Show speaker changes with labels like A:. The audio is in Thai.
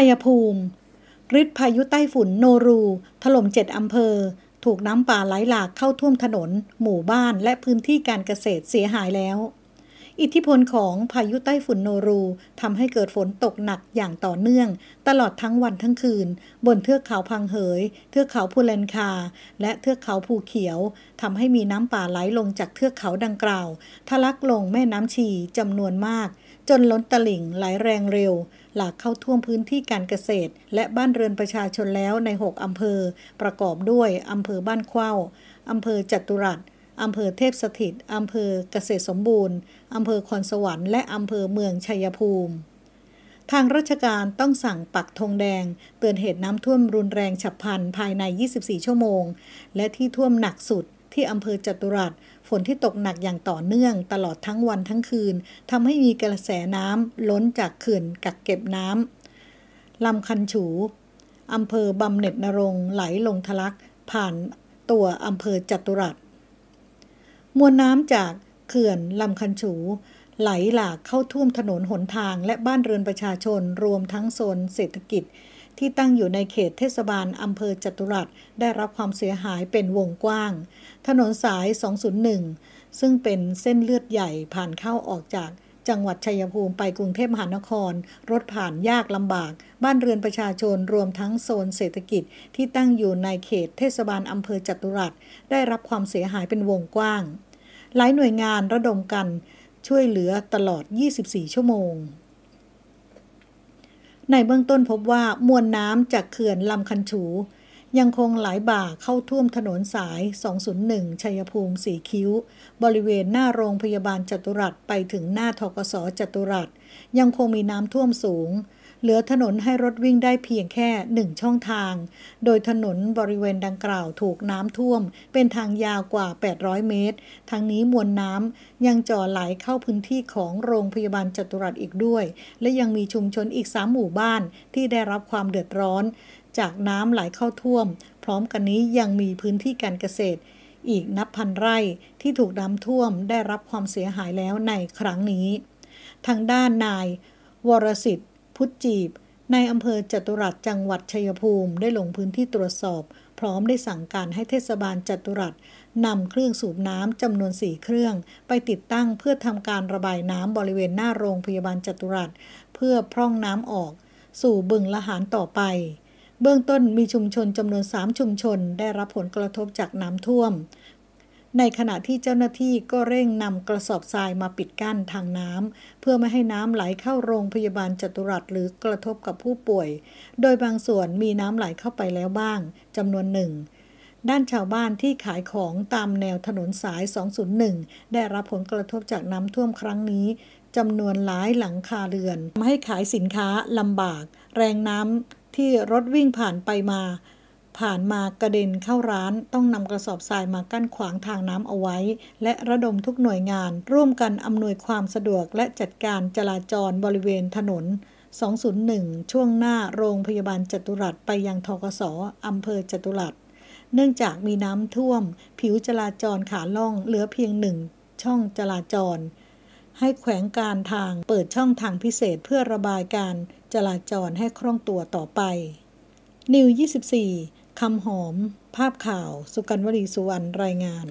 A: ัยภูมิฤทธิพายุใต้ฝุ่นโนรู ถล่มเจ็ดอำเภอ ถูกน้ำป่าไหลหลากเข้าท่วมถนน หมู่บ้านและพื้นที่การเกษตรเสียหายแล้วอิทธิพลของพายุใต้ฝุ่นโนรูทำให้เกิดฝนตกหนักอย่างต่อเนื่อง ตลอดทั้งวันทั้งคืน บนเทือกเขาพังเหย เทือกเขาพูเลนคา และเทือกเขาภูเขียว ทำให้มีน้ำป่าไหลลงจากเทือกเขาดังกล่าวทะลักลงแม่น้ำชีจำนวนมาก จนล้นตลิ่งไหลแรงเร็ว หลากเข้าท่วมพื้นที่การเกษตร และบ้านเรือนประชาชนแล้วใน 6อำเภอ ประกอบด้วยอำเภอบ้านเข้าอำเภอจัตุรัสอำเภอเทพสถิตอำเภอเกษตรสมบูรณ์อำเภอคอนสวรรค์ และอำเภอเมืองชัยภูมิ ทางราชการต้องสั่งปักธงแดง เตือนเหตุน้ำท่วมรุนแรงฉับพลันภายใน 24 ชั่วโมง และที่ท่วมหนักสุดที่อำเภอจตุรัส ฝนที่ตกหนักอย่างต่อเนื่อง ตลอดทั้งวันทั้งคืนทำให้มีกระแสน้ำล้นจากเขื่อนกักเก็บน้ำลำคันฉูอำเภอบำเหน็จนรงไหลลงทะลักผ่านตัวอำเภอจตุรัสมวลน้ำจากเขื่อนลำคันฉู ไหลหลากเข้าท่วมถนนหนทางและบ้านเรือนประชาชน รวมทั้งโซนเศรษฐกิจ ที่ตั้งอยู่ในเขตเทศบาลอำเภอจตุรัสได้รับความเสียหายเป็นวงกว้าง ถนนสาย 201 ซึ่งเป็นเส้นเลือดใหญ่ผ่านเข้าออกจากจังหวัดชัยภูมิไปกรุงเทพมหานคร รถผ่านยากลำบาก บ้านเรือนประชาชนรวมทั้งโซนเศรษฐกิจที่ตั้งอยู่ในเขตเทศบาลอำเภอจัตุรัสได้รับความเสียหายเป็นวงกว้าง หลายหน่วยงานระดมกันช่วยเหลือตลอด 24 ชั่วโมง ในเบื้องต้นพบว่ามวลน้ำจากเขื่อนลำคันฉูยังคงไหลบ่าเข้าท่วมถนนสาย 201 ชัยภูมิสีคิ้ว บริเวณหน้าโรงพยาบาลจตุรัสไปถึงหน้าทกศจตุรัสยังคงมีน้ำท่วมสูง เหลือถนนให้รถวิ่งได้เพียงแค่หนึ่งช่องทาง โดยถนนบริเวณดังกล่าวถูกน้ำท่วม เป็นทางยาวกว่า 800 เมตร ทางนี้มวลน้ำยังจ่อไหลเข้าพื้นที่ของโรงพยาบาลจตุรัสอีกด้วย และยังมีชุมชนอีกสามหมู่บ้านที่ได้รับความเดือดร้อนจากน้ำไหลเข้าท่วม พร้อมกันนี้ยังมีพื้นที่การเกษตร อีกนับพันไร่ที่ถูกน้ำท่วมได้รับความเสียหายแล้วในครั้งนี้ ทางด้านนายวรสิทธิ์พุทธจีบนอำเภอจตุรัสจังหวัดชัยภูมิได้ลงพื้นที่ตรวจสอบ พร้อมได้สั่งการให้เทศบาลจตุรัสนำเครื่องสูบน้ำจำนวนสี่เครื่อง ไปติดตั้งเพื่อทำการระบายน้ำบริเวณหน้าโรงพยาบาลจตุรัสเพื่อพร่องน้ำออก สู่บึงละหานต่อไปเบื้องต้นมีชุมชนจำนวน3ชุมชน ได้รับผลกระทบจากน้ำท่วม ในขณะที่เจ้าหน้าที่ก็เร่งนำกระสอบทรายมาปิดกั้นทางน้ำเพื่อไม่ให้น้ำไหลเข้าโรงพยาบาลจัตุรัสหรือกระทบกับผู้ป่วย โดยบางส่วนมีน้ำไหลเข้าไปแล้วบ้างจำนวนหนึ่ง ด้านชาวบ้านที่ขายของตามแนวถนนสาย 201ได้รับผลกระทบจากน้ำท่วมครั้งนี้จำนวนหลายหลังคาเรือนทำให้ขายสินค้าลำบาก แรงน้ำที่รถวิ่งผ่านไปมาผ่านมากระเด็นเข้าร้านต้องนำกระสอบทรายมากั้นขวางทางน้ำเอาไว้ และระดมทุกหน่วยงาน ร่วมกันอำนวยความสะดวกและจัดการจราจรบริเวณถนน 201 ช่วงหน้าโรงพยาบาลจตุรัสไปยังทกศอำเภอจตุรัสเนื่องจากมีน้ำท่วมผิวจราจรขาล่องเหลือเพียงหนึ่งช่องจราจรให้แขวงการทางเปิดช่องทางพิเศษเพื่อระบายการจราจรให้คล่องตัวต่อไป นิว 24คำหอม ภาพข่าว สุกันวลีสุวรรณ รายงาน